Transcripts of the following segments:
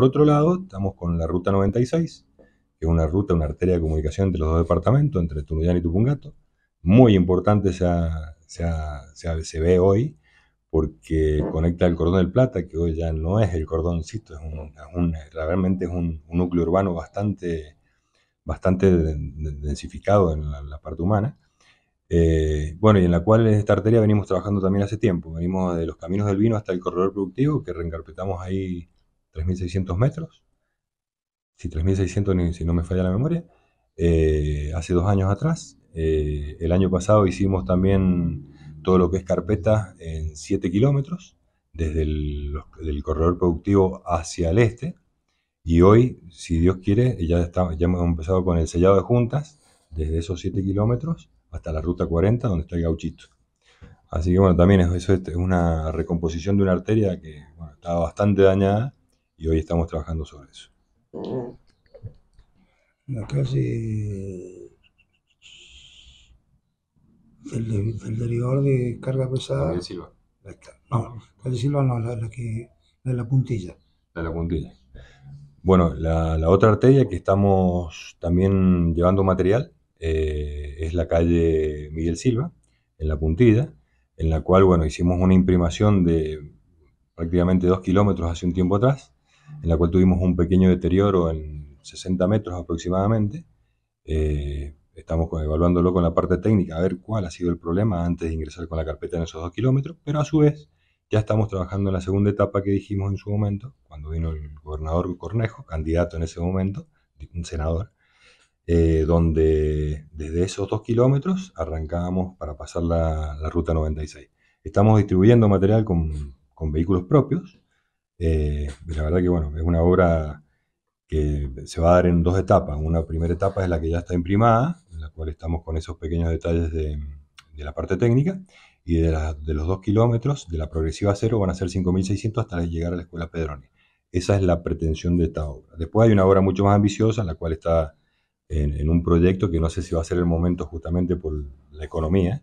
Por otro lado, estamos con la Ruta 96, que es una ruta, una arteria de comunicación entre los dos departamentos, entre Tunuyán y Tupungato. Muy importante se, se, ve hoy porque conecta el Cordón del Plata, que hoy ya no es el cordón, es, realmente es un, núcleo urbano bastante, bastante densificado en la, parte humana. Eh, bueno, y en la cual en esta arteria venimos trabajando también hace tiempo. Venimos de los caminos del vino hasta el corredor productivo, que reencarpetamos ahí 3.600 metros, si 3.600 si no me falla la memoria, eh, hace dos años atrás. Eh, el año pasado hicimos también todo lo que es carpeta en 7 kilómetros, desde el corredor productivo hacia el este. Y hoy, si Dios quiere, ya, está, ya hemos empezado con el sellado de juntas, desde esos 7 kilómetros hasta la ruta 40, donde está el gauchito. Así que bueno, también eso es este, una recomposición de una arteria que bueno, estaba bastante dañada y hoy estamos trabajando sobre eso. La mm. calle el, derivador de carga pesada. La Silva. no, calle Silva no, la, de la puntilla. La de la puntilla. Bueno, la, otra arteria que estamos también llevando material eh, es la calle Miguel Silva, en la puntilla, en la cual, bueno, hicimos una imprimación de prácticamente dos kilómetros hace un tiempo atrás, en la cual tuvimos un pequeño deterioro en 60 metros aproximadamente. Eh, estamos evaluándolo con la parte técnica, a ver cuál ha sido el problema antes de ingresar con la carpeta en esos dos kilómetros, pero a su vez ya estamos trabajando en la segunda etapa que dijimos en su momento, cuando vino el gobernador Cornejo, candidato en ese momento, un senador, eh, donde desde esos dos kilómetros arrancábamos para pasar la, ruta 96. Estamos distribuyendo material con vehículos propios, eh, la verdad que bueno, es una obra que se va a dar en dos etapas. Una primera etapa es la que ya está imprimada, en la cual estamos con esos pequeños detalles de, la parte técnica, y de, los dos kilómetros, de la progresiva cero, van a ser 5.600 hasta llegar a la escuela Pedroni. Esa es la pretensión de esta obra. Después hay una obra mucho más ambiciosa, en la cual está en, un proyecto que no sé si va a ser el momento justamente por la economía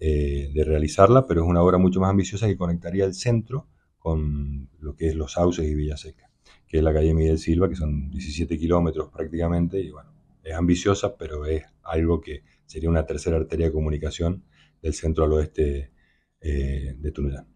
eh, de realizarla, pero es una obra mucho más ambiciosa que conectaría el centro con lo que es Los Sauces y Villaseca, que es la calle Miguel Silva, que son 17 kilómetros prácticamente, y bueno, es ambiciosa, pero es algo que sería una tercera arteria de comunicación del centro al oeste eh, de Tunuyán.